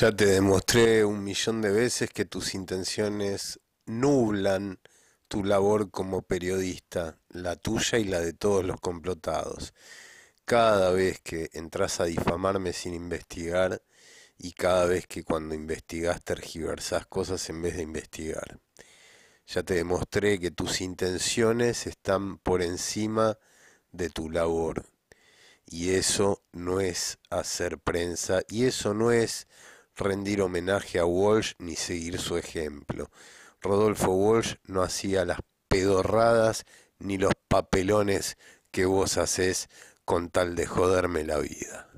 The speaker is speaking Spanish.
Ya te demostré un millón de veces que tus intenciones nublan tu labor como periodista, la tuya y la de todos los complotados. Cada vez que entras a difamarme sin investigar y cada vez que cuando investigas tergiversas cosas en vez de investigar. Ya te demostré que tus intenciones están por encima de tu labor. Y eso no es hacer prensa y eso no es rendir homenaje a Walsh ni seguir su ejemplo. Rodolfo Walsh no hacía las pedorradas ni los papelones que vos hacés con tal de joderme la vida.